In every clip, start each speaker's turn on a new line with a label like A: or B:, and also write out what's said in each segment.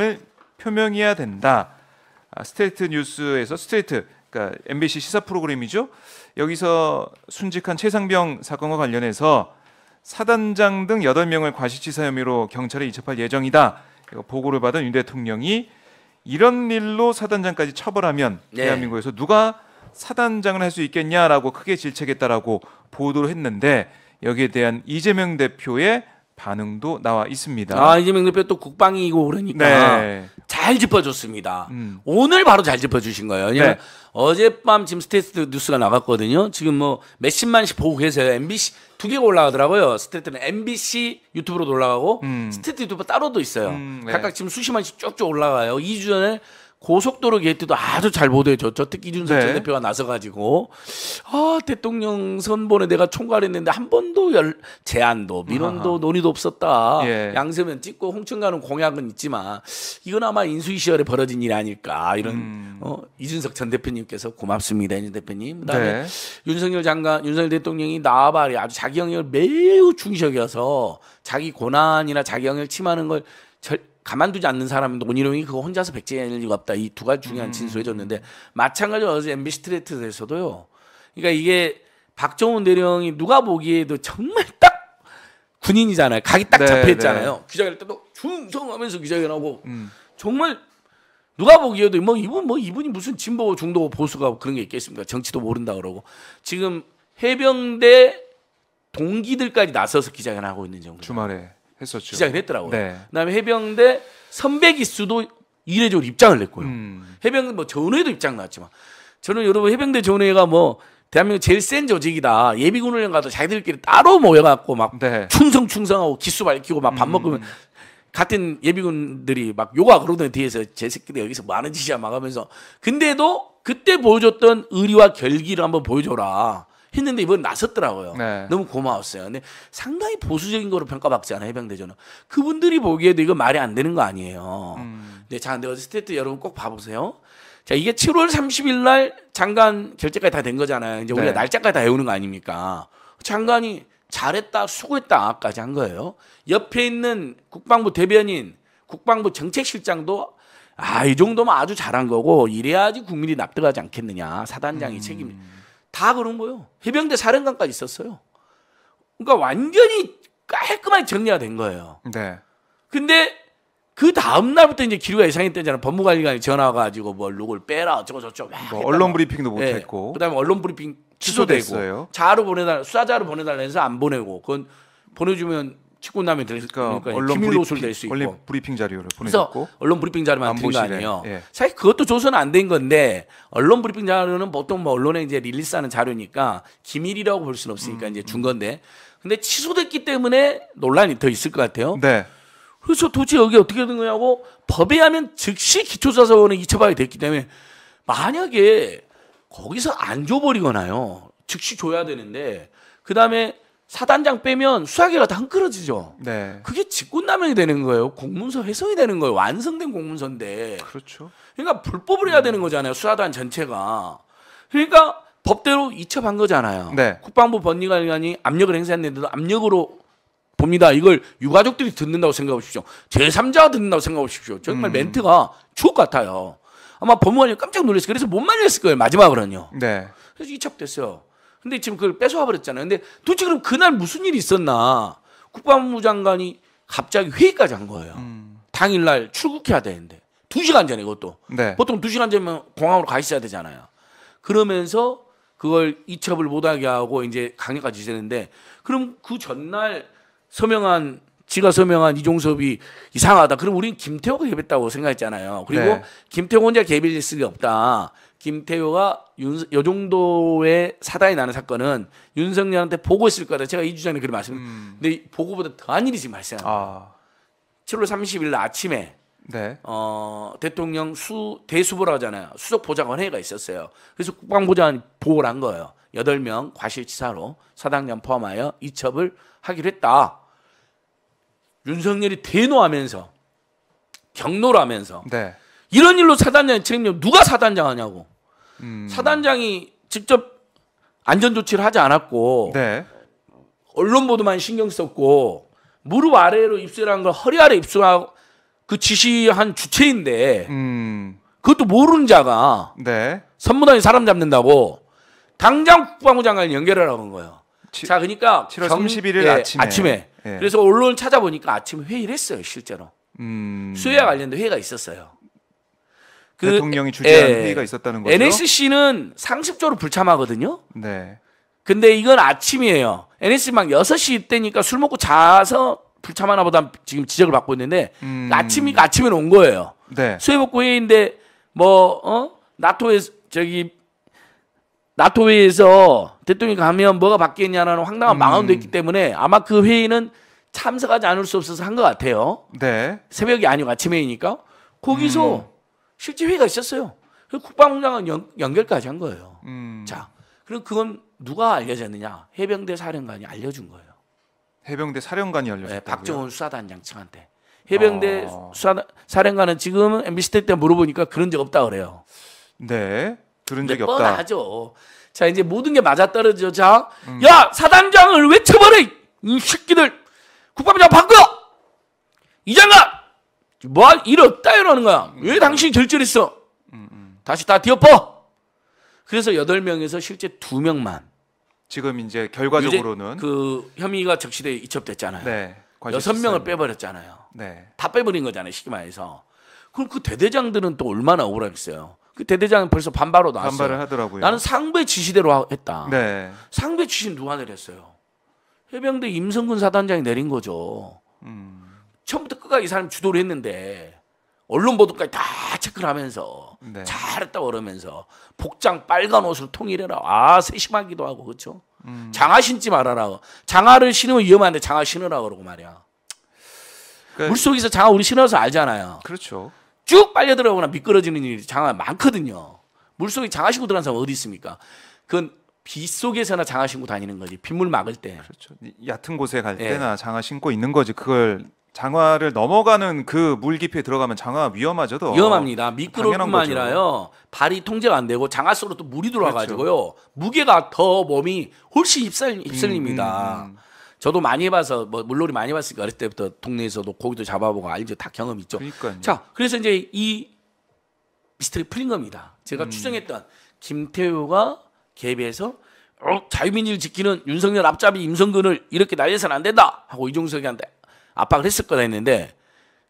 A: 입장을 표명해야 된다. 아, 스트이트 뉴스에서 스트이트 그러니까 MBC 시사 프로그램이죠. 여기서 순직한 최상병 사건과 관련해서 사단장 등 8명을 과시치사 혐의로 경찰에 이첩할 예정이다. 보고를 받은 윤 대통령이 이런 일로 사단장까지 처벌하면 네. 대한민국에서 누가 사단장을 할 수 있겠냐라고 크게 질책했다라고 보도를 했는데 여기에 대한 이재명 대표의
B: 반응도 나와 있습니다. 아 이재명 대표 또 국방이고 그러니까 네. 잘 짚어줬습니다. 음. 오늘 바로 잘 짚어주신 거예요. 네. 어젯밤 지금 스테이트 뉴스가 나갔거든요. 지금 뭐 몇십만씩 보고 계세요. MBC 두 개가 올라가더라고요. 스테이트는 MBC 유튜브로 올라가고 음. 스테이트 유튜브 따로도 있어요. 음, 네. 각각 지금 수십만씩 쭉쭉 올라가요. 2주 전에 고속도로 게이트도 아주 잘 보도해줬죠. 특히 이준석 네. 전 대표가 나서가지고 아 대통령 선본에 내가 총괄했는데 한 번도 열, 제안도 민원도 아하. 논의도 없었다. 예. 양세면 찍고 홍천가는 공약은 있지만 이건 아마 인수위 시절에 벌어진 일 아닐까 이런 음. 어, 이준석 전 대표님께서 고맙습니다, 이준 대표님. 그다음에 네. 윤석열 장관, 윤석열 대통령이 나발이 아주 자기 영역을 매우 중시여서 자기 고난이나 자기 영역을 침하는 걸 절, 가만두지 않는 사람은 논희룡이 그거 혼자서 백제일 리가 없다. 이 두 가지 중요한 음. 진술해 줬는데 마찬가지로 어제 MB 스트레트에서도요 그러니까 이게 박정훈 대령이 누가 보기에도 정말 딱 군인이잖아요. 각이 딱 잡혀 있잖아요. 네, 네. 기자회견 때도 충성하면서 기자회견하고 음. 정말 누가 보기에도 뭐 이분 뭐 이분이 무슨 진보 중도 보수가 그런 게 있겠습니까? 정치도 모른다 그러고 지금 해병대 동기들까지 나서서 기자회견 하고 있는 정도. 주말에. 했었죠. 시작을 했더라고요. 네. 그다음에 해병대 선배 기수도 이례적으로 입장을 냈고요. 음. 해병대 뭐 전우회도 입장 나왔지만 저는 여러분 해병대 전우회가 뭐 대한민국 제일 센 조직이다. 예비군 훈련 가도 자기들끼리 따로 모여갖고 막 네. 충성 충성하고 기수 밝히고 막밥 음. 먹으면 같은 예비군들이 막 요가 그러던 뒤에서 제 새끼들 여기서 뭐 하는 짓이야 막 하면서 근데도 그때 보여줬던 의리와 결기를 한번 보여줘라. 했는데 이번에 나섰더라고요. 네. 너무 고마웠어요. 근데 상당히 보수적인 거로 평가받지 않아요, 해병대전은. 그분들이 보기에도 이거 말이 안 되는 거 아니에요. 음. 네, 자, 근데 어제 스태트 여러분 꼭 봐보세요. 자, 이게 7월 30일 날 장관 결재까지 다 된 거잖아요. 이제 우리가 네. 날짜까지 다 외우는 거 아닙니까? 장관이 잘했다, 수고했다까지 한 거예요. 옆에 있는 국방부 대변인, 국방부 정책실장도 아, 이 정도면 아주 잘한 거고 이래야지 국민이 납득하지 않겠느냐. 사단장이 음. 책임 다 그런 거예요. 해병대 사령관까지 있었어요. 그러니까 완전히 깔끔하게 정리가 된 거예요. 네. 근데 그 다음 날부터 이제 기류가 예상했대잖아요 법무관리관이 전화 와 가지고 뭐 룩을 빼라 어쩌고 저쩌고 뭐 언론 브리핑도 예. 못 했고 그다음에 언론 브리핑 취소되고 취소됐어요. 자로 보내달 수사자로 보내달라 해서 안 보내고 그건 보내주면 치고나면 되 그러니까, 그러니까 언론 기밀노출 될수 있고 언론 브리핑 자료를 보내줬고 언론 브리핑 자료만 드린 거 아니에요. 예. 사실 그것도 조선 안 된 건데 언론 브리핑 자료는 보통 뭐 언론에 이제 릴리스하는 자료니까 기밀이라고 볼 수는 없으니까 음. 이제 준 음. 건데 근데 취소됐기 때문에 논란이 더 있을 것 같아요. 네. 그래서 도대체 여기 어떻게 된 거냐고 법에 하면 즉시 기초자사원에 이첩하게 됐기 때문에 만약에 거기서 안 줘버리거나요 즉시 줘야 되는데 그 다음에 사단장 빼면 수학이가 다 헝클어지죠. 네. 그게 직권남용이 되는 거예요. 공문서 회성이 되는 거예요. 완성된 공문서인데. 그렇죠. 그러니까 불법을 해야 되는 거잖아요. 수사단 전체가. 그러니까 법대로 이첩한 거잖아요. 네. 국방부 법리관이 압력을 행사했는데도 압력으로 봅니다. 이걸 유가족들이 듣는다고 생각하십시오. 제3자가 듣는다고 생각하십시오. 정말 음. 멘트가 추억 같아요. 아마 법무관이 깜짝 놀랐어요. 그래서 못 말렸을 거예요. 마지막으로는요. 네. 그래서 이첩됐어요. 근데 지금 그걸 뺏어와 버렸잖아요. 근데 도대체 그럼 그날 무슨 일이 있었나? 국방부 장관이 갑자기 회의까지 한 거예요. 음. 당일날 출국해야 되는데 두 시간 전에 그것도 네. 보통 두 시간 전면 공항으로 가 있어야 되잖아요. 그러면서 그걸 이첩을 못하게 하고 이제 강력까지 지는데 그럼 그 전날 서명한 지가 서명한 이종섭이 이상하다. 그럼 우린는 김태호가 개입했다고 생각했잖아요. 그리고 네. 김태호 혼자 개입했을리 없다. 김태효가 윤, 요 정도의 사단이 나는 사건은 윤석열한테 보고 있을 거다. 제가 이주 전에 그런 말씀. 음. 근데 보고보다 더한 일이 지금 발생한 거예요. 아. 7월 30일 아침에 네. 어, 대통령 수 대수보라 고 하잖아요. 수석 보좌관 회의가 있었어요. 그래서 국방부장관 보고를 한 거예요. 8명 과실치사로 사당장 포함하여 이첩을 하기로 했다. 윤석열이 대노하면서 경로라면서 네. 이런 일로 사단장 책임져 누가 사단장 하냐고 음. 사단장이 직접 안전 조치를 하지 않았고 네. 언론 보도만 신경 썼고 무릎 아래로 입수라는 걸 허리 아래 입수하고 그 지시한 주체인데 음. 그것도 모르는 자가 네. 선무단이 사람 잡는다고 당장 국방부 장관을 연결하라고 한 거예요. 치, 자, 그러니까 7월 31일 예, 아침에. 아침에. 예. 그래서 언론 을 찾아보니까 아침에 회의를 했어요, 실제로. 음. 수혜와 관련된 회의가 있었어요.
A: 그 대통령이 주재한 예, 회의가 있었다는 거죠.
B: NSC는 상식적으로 불참하거든요. 네. 근데 이건 아침이에요. NSC 막 6시 때니까 술 먹고 자서 불참하나 보다 지금 지적을 받고 있는데 음... 아침이 니까 아침에 온 거예요. 네. 수해복구 회의인데 뭐 어? 나토에 서 저기 나토 회의에서 대통령이 가면 뭐가 바뀌었냐는 황당한 음... 망언도 있기 때문에 아마 그 회의는 참석하지 않을 수 없어서 한 것 같아요. 네. 새벽이 아니고 아침 회의니까 거기서 음... 실제 회의가 있었어요. 국방부장은 연, 결까지한 거예요. 음. 자, 그럼 그건 누가 알려졌느냐? 해병대 사령관이 알려준 거예요. 해병대 사령관이 알려줬다 네, 박정훈 수사단장 측한테. 해병대 아... 수사, 사령관은 지금 MBC 때 물어보니까 그런 적 없다 그래요. 네, 그런 적이 없다. 뻔하죠. 자, 이제 모든 게 맞아떨어져. 자, 음. 야 사단장을 왜 처벌해? 이 새끼들 국방부장 바꿔! 이장관 뭐일 없다 이러는 거야. 왜 당신이 절절했어? 다시 다 뒤엎어. 그래서 여덟 명에서 실제 두 명만 지금 이제 결과적으로는 그 혐의가 적시돼 이첩됐잖아요. 네. 여섯 명을 빼버렸잖아요. 네. 다 빼버린 거잖아요. 쉽게 말해서. 그럼 그 대대장들은 또 얼마나 억울하겠어요. 그 대대장은 벌써 반발로 나왔어요. 반발을 하더라고요. 나는 상부의 지시대로 했다. 네. 상부의 지시는 누가 내렸어요? 해병대 임성근 사단장이 내린 거죠. 음. 처음부터 끝까지 이 사람 주도를 했는데 언론 보도까지 다 체크를 하면서 네. 잘했다 고 그러면서 복장 빨간 옷을 통일해라. 아 세심하기도 하고 그렇죠. 음. 장화 신지 말아라. 장화를 신으면 위험한데 장화 신으라 고 그러고 말이야. 그... 물속에서 장화 우리 신어서 알잖아요. 그렇죠. 쭉 빨려 들어가거나 미끄러지는 일이 장화 많거든요. 물속에 장화 신고 들어간 사람 어디 있습니까? 그건 빗 속에서나 장화 신고 다니는 거지. 빗물 막을 때. 그렇죠. 얕은 곳에 갈 예. 때나
A: 장화 신고 있는 거지. 그걸 장화를 넘어가는 그 물 깊이에 들어가면 장화 위험하죠. 더. 위험합니다. 미끄럼뿐만 아니라요.
B: 발이 통제가 안 되고 장화 속으로 또 물이 들어와 가지고요. 그렇죠. 무게가 더 몸이 훨씬 휩쓸, 휩쓸립니다. 음, 음, 음. 저도 많이 해봐서 뭐 물놀이 많이 봤으니까 어릴 때부터 동네에서도 고기도 잡아보고 알죠. 다 경험 있죠. 그러니까요. 자, 그래서 이제 이 미스터리 풀린 겁니다. 제가 음. 추정했던 김태우가 개비해서 어, 자유민주를 지키는 윤석열 앞잡이 임성근을 이렇게 날려서는 안 된다 하고 이종석이한테 압박을 했을 거다 했는데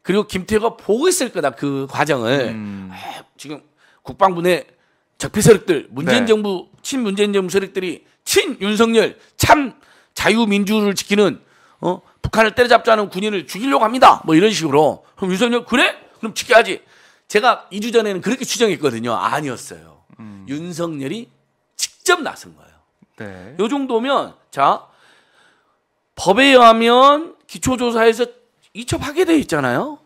B: 그리고 김태호가 보고 있을 거다 그 과정을 음. 아, 지금 국방부내 적폐 세력들 문재인 네. 정부 친 문재인 정부 세력들이 친 윤석열 참 자유민주를 지키는 어 북한을 때려잡자는 군인을 죽이려고 합니다 뭐 이런 식으로 그럼 윤석열 그래 그럼 지켜야지 제가 2주 전에는 그렇게 추정했거든요 아니었어요 음. 윤석열이 직접 나선 거예요 네. 요 정도면 자 법에 의하면 기초조사에서 이첩하게 돼 있잖아요.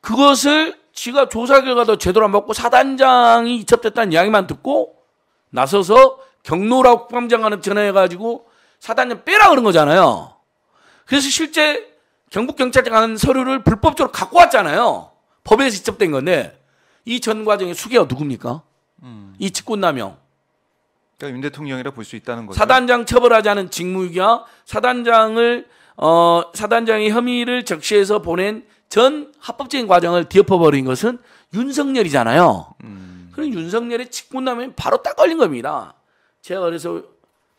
B: 그것을 지가 조사 결과도 제대로 안 받고 사단장이 이첩됐다는 이야기만 듣고 나서서 경로라 국방장관한 전화해가지고 사단장 빼라 그런 거잖아요. 그래서 실제 경북경찰청한 서류를 불법적으로 갖고 왔잖아요. 법에서 이첩된 건데 이 전 과정의 수계가 누굽니까? 음. 이 직권남용. 그러니까 윤 대통령이라 볼 수 있다는 거죠. 사단장 처벌하지 않은 직무유기와 사단장을 어, 사단장의 혐의를 적시해서 보낸 전 합법적인 과정을 뒤엎어버린 것은 윤석열이잖아요. 음. 그럼 윤석열의 직분남면 바로 딱 걸린 겁니다. 제가 그래서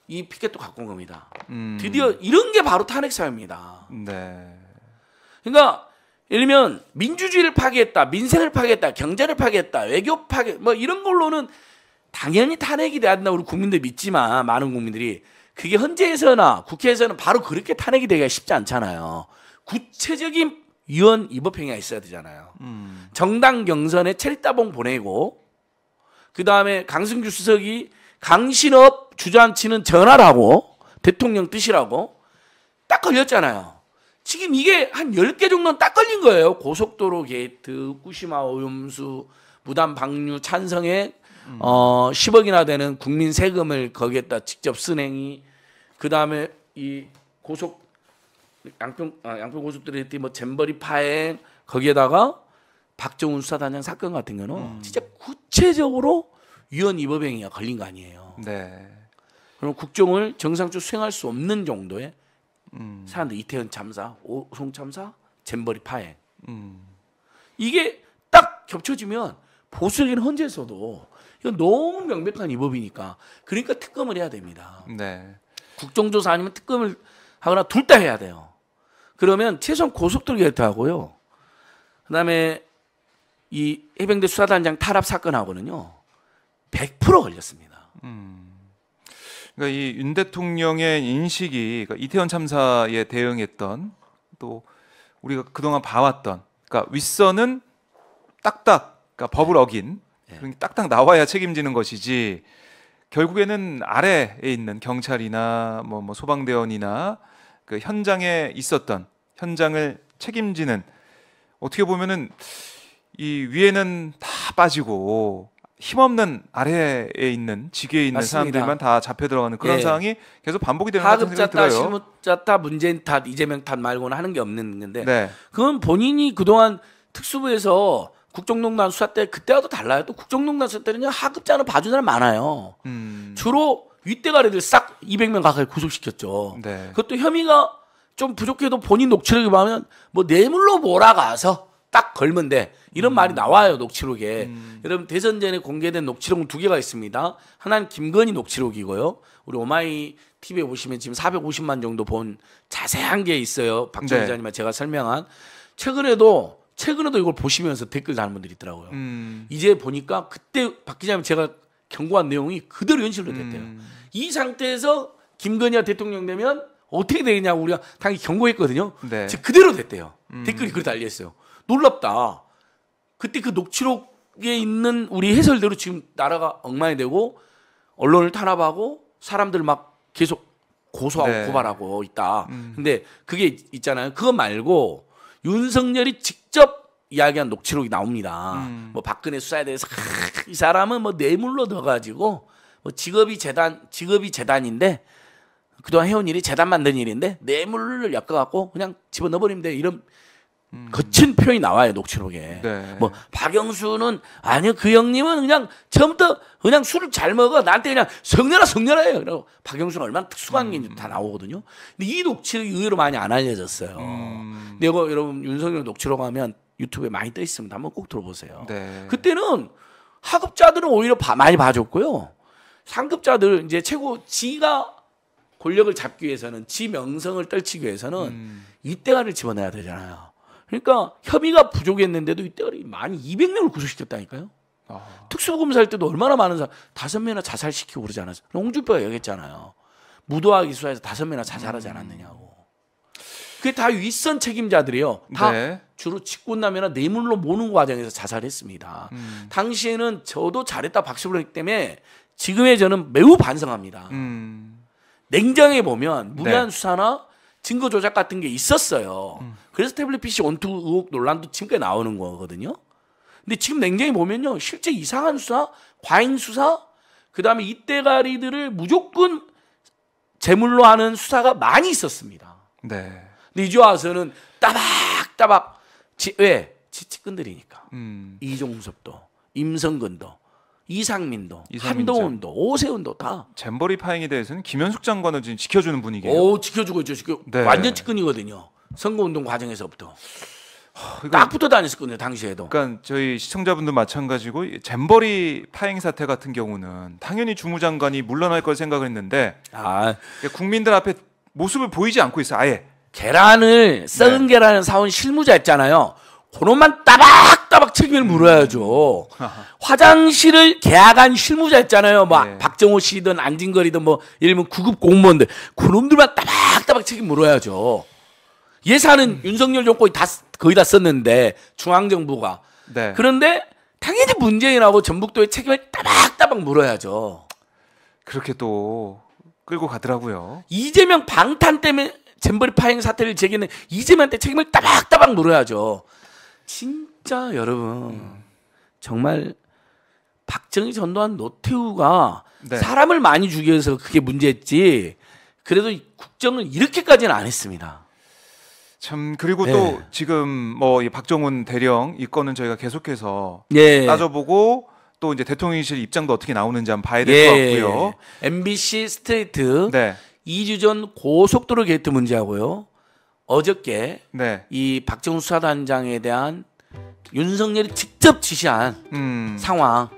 B: 이 피켓도 갖고 온 겁니다. 음. 드디어 이런 게 바로 탄핵 사유입니다. 네. 그러니까 예를 들면 민주주의를 파괴했다, 민생을 파괴했다, 경제를 파괴했다, 외교 파괴 뭐 이런 걸로는 당연히 탄핵이 돼야 된다 우리 국민들 믿지만 많은 국민들이 그게 헌재에서나 국회에서는 바로 그렇게 탄핵이 되기가 쉽지 않잖아요. 구체적인 위원 입법 행위가 있어야 되잖아요. 음. 정당 경선에 체리따봉 보내고 그 다음에 강승규 수석이 강신업 주저앉히는 전화라고 대통령 뜻이라고 딱 걸렸잖아요. 지금 이게 한1 0개 정도는 딱 걸린 거예요. 고속도로 게이트, 꾸시마 오염수, 무단 방류 찬성에 어 10억이나 되는 국민 세금을 거기에다 직접 쓴 행위 그 다음에 이 고속 양평 아, 양평 고속도로에 뭐 잼버리 파행 거기에다가 박정훈 수사단장 사건 같은 경우는 음. 진짜 구체적으로 위헌 위법 행위가 걸린 거 아니에요. 네. 그럼 국정을 정상적으로 수행할 수 없는 정도의 음. 사람들 이태원 참사, 오송 참사, 잼버리 파행. 음. 이게 딱 겹쳐지면 보수적인 헌재에서도 이건 너무 명백한 위법이니까. 그러니까 특검을 해야 됩니다. 네. 국정조사 아니면 특검을 하거나 둘 다 해야 돼요. 그러면 최소한 고속도로 결투하고요. 그다음에 이 해병대 수사단장 탄압 사건하고는요. 100% 걸렸습니다. 음. 그러니까
A: 이 윤 대통령의 인식이 그러니까 이태원 참사에 대응했던 또 우리가 그동안 봐왔던 그러니까 윗선은 딱딱 그러니까 법을 어긴 네. 그런 게 딱딱 나와야 책임지는 것이지 결국에는 아래에 있는 경찰이나 뭐, 뭐 소방대원이나 그 현장에 있었던 현장을 책임지는 어떻게 보면은 이 위에는 다 빠지고 힘없는 아래에 있는 지게에 있는 맞습니다. 사람들만 다 잡혀 들어가는 그런 예. 상황이 계속 반복이 되는 것 같은 생각이 들어요. 실무자
B: 탓, 문재인 탓, 이재명 탓 말고는 하는 게 없는 건데 네. 그건 본인이 그동안 특수부에서 국정농단 수사 때 그때와도 달라요. 또 국정농단 수사 때는요 하급자는 봐준 사람 많아요. 음. 주로 윗대가리들 싹 200명 가까이 구속시켰죠. 네. 그것도 혐의가 좀 부족해도 본인 녹취록에 보면 뭐 뇌물로 몰아가서 딱 걸면 돼. 이런 음. 말이 나와요 녹취록에. 음. 여러분 대선전에 공개된 녹취록은 두 개가 있습니다. 하나는 김건희 녹취록이고요. 우리 오마이 TV에 보시면 지금 450만 정도 본 자세한 게 있어요. 박정 네. 기자님과 제가 설명한. 최근에도 최근에도 이걸 보시면서 댓글 다는 분들이 있더라고요. 음. 이제 보니까 그때 바뀌자면 제가 경고한 내용이 그대로 현실로 음. 됐대요. 음. 이 상태에서 김건희가 대통령 되면 어떻게 되느냐 우리가 당연히 경고했거든요. 네. 지금 그대로 됐대요. 음. 댓글이 그렇게 달려있어요. 놀랍다. 그때 그 녹취록에 있는 우리 해설대로 지금 나라가 엉망이 되고 언론을 탄압하고 사람들 막 계속 고소하고 네. 고발하고 있다. 음. 근데 그게 있잖아요. 그거 말고 윤석열이 직접 이야기한 녹취록이 나옵니다. 음. 뭐 박근혜 수사에 대해서 이 사람은 뭐 뇌물로 넣어가지고 뭐 직업이 재단 직업이 재단인데 그동안 해온 일이 재단 만든 일인데 뇌물을 엮어갖고 그냥 집어넣어버리면 돼 이런 음. 거친 표현이 나와요 녹취록에. 네. 뭐 박영수는 아니요 그 형님은 그냥 처음부터 그냥 술을 잘 먹어 나한테 그냥 성녀라 성녀라해요 그리고 박영수는 얼마나 특수한 게다 음. 나오거든요. 근데 이 녹취록이 의외로 많이 안 알려졌어요. 음. 근데 이거 여러분 윤석열 녹취록 하면 유튜브에 많이 떠 있습니다. 한번 꼭 들어보세요. 네. 그때는 하급자들은 오히려 바, 많이 봐줬고요. 상급자들 이제 최고 지가 권력을 잡기 위해서는 지 명성을 떨치기 위해서는 음. 이때가를 집어넣어야 되잖아요. 그러니까 협의가 부족했는데도 이때리 만 200명을 구속시켰다니까요. 아. 특수검사할 때도 얼마나 많은 사람 다섯 명이나 자살시키고 그러지 않았어요. 홍준표가 얘기했잖아요. 무도하 기수사에서 다섯 명이나 자살하지 음. 않았느냐고. 그게 다 윗선 책임자들이요. 다 네. 주로 직권남이나 뇌물로 모는 과정에서 자살했습니다. 음. 당시에는 저도 잘했다 박수를 했기 때문에 지금의 저는 매우 반성합니다.
A: 음.
B: 냉정히 보면 네. 무리한 네. 수사나 증거 조작 같은 게 있었어요. 음. 그래서 태블릿 PC 원투 의혹 논란도 지금까지 나오는 거거든요. 근데 지금 냉정히 보면요. 실제 이상한 수사, 과잉 수사, 그다음에 이때가리들을 무조건 재물로 하는 수사가 많이 있었습니다. 네. 근데 이제 와서는 따박따박 지, 왜? 예, 지치끈들이니까 음. 이종섭도, 임성근도, 이상민도, 이상민도 한동훈도 오세훈도 다 잼버리 파행에 대해서는 김현숙 장관을 지금 지켜주는 분위기예요. 오 지켜주고 있죠. 지켜 네. 완전 측근이거든요. 선거운동 과정에서부터. 딱그러니 붙어 다녔었거든요 당시에도. 그러니까 저희 시청자분들 마찬가지고
A: 잼버리 파행 사태 같은 경우는 당연히 주무장관이 물러날 걸 생각을 했는데
B: 아. 국민들 앞에 모습을 보이지 않고 있어 아예. 계란을 썩은 네. 계란을 사온 실무자 있잖아요. 그놈만 따박따박 책임을 물어야죠. 화장실을 계약한 실무자 있잖아요. 막 뭐 네. 예. 박정호 씨든 안진걸이든 뭐 예를 들면 구급 공무원들 그놈들만 따박따박 책임 물어야죠. 예산은 음. 윤석열 정권이 다 거의 다 썼는데 중앙정부가 네. 그런데 당연히 문재인하고 전북도의 책임을 따박따박 물어야죠. 그렇게 또 끌고 가더라고요. 이재명 방탄 때문에 잼버리 파행 사태를 제기는 이재명한테 책임을 따박따박 물어야죠. 진짜 여러분 음. 정말 박정희 전두환 노태우가 네. 사람을 많이 죽여서 그게 문제였지. 그래도 국정을 이렇게까지는 안 했습니다. 참 그리고 네.
A: 또 지금 뭐 이 박정훈 대령 이 건은 저희가 계속해서 네. 따져보고
B: 또 이제 대통령실 입장도 어떻게 나오는지 한번 봐야 될것 예. 네. 같고요. MBC 스트레이트 네. 2주 전 고속도로 게이트 문제하고요. 어저께 네. 이박정 수사단장에 대한 윤석열이 직접 지시한 음. 상황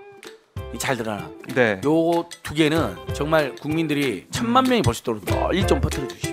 B: 잘 들어라. 네. 요 두 개는 정말 국민들이 천만 명이 볼 수 있도록 널리 좀 퍼뜨려 주시.